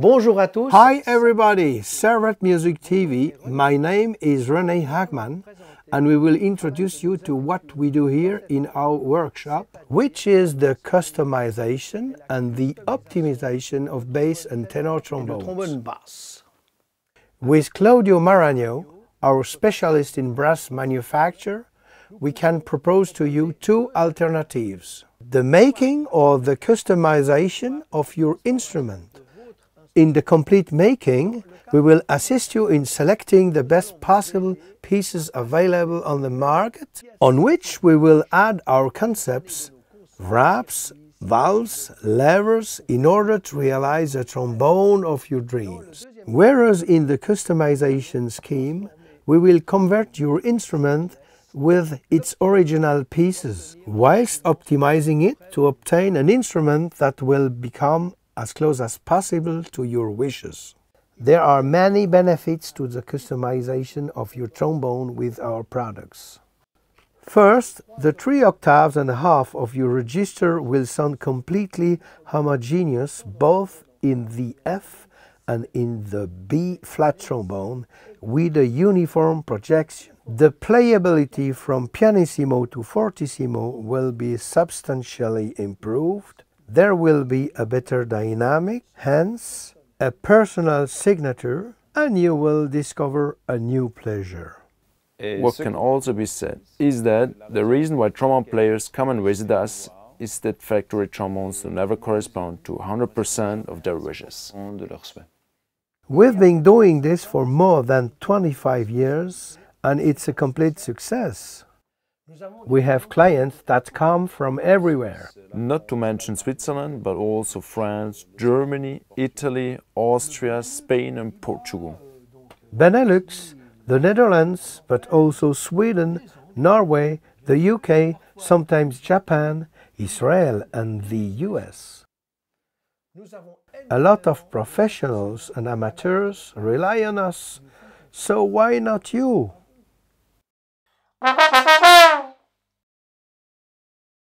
Bonjour à tous. Hi everybody, Servat Music TV. My name is René Hagman and we will introduce you to what we do here in our workshop, which is the customization and the optimization of bass and tenor trombones. With Claudio Maragno, our specialist in brass manufacture, we can propose to you two alternatives. The making or the customization of your instrument in the complete making, we will assist you in selecting the best possible pieces available on the market, on which we will add our concepts, wraps, valves, levers, in order to realize the trombone of your dreams. Whereas in the customization scheme, we will convert your instrument with its original pieces, whilst optimizing it to obtain an instrument that will become as close as possible to your wishes. There are many benefits to the customization of your trombone with our products. First, the three octaves and a half of your register will sound completely homogeneous both in the F and in the B flat trombone with a uniform projection. The playability from pianissimo to fortissimo will be substantially improved there will be a better dynamic, hence a personal signature, and you will discover a new pleasure. What can also be said is that the reason why trombone players come and visit us is that factory trombones do never correspond to 100% of their wishes. We've been doing this for more than 25 years and it's a complete success. We have clients that come from everywhere. Not to mention Switzerland, but also France, Germany, Italy, Austria, Spain and Portugal. Benelux, the Netherlands, but also Sweden, Norway, the UK, sometimes Japan, Israel and the US. A lot of professionals and amateurs rely on us, so why not you?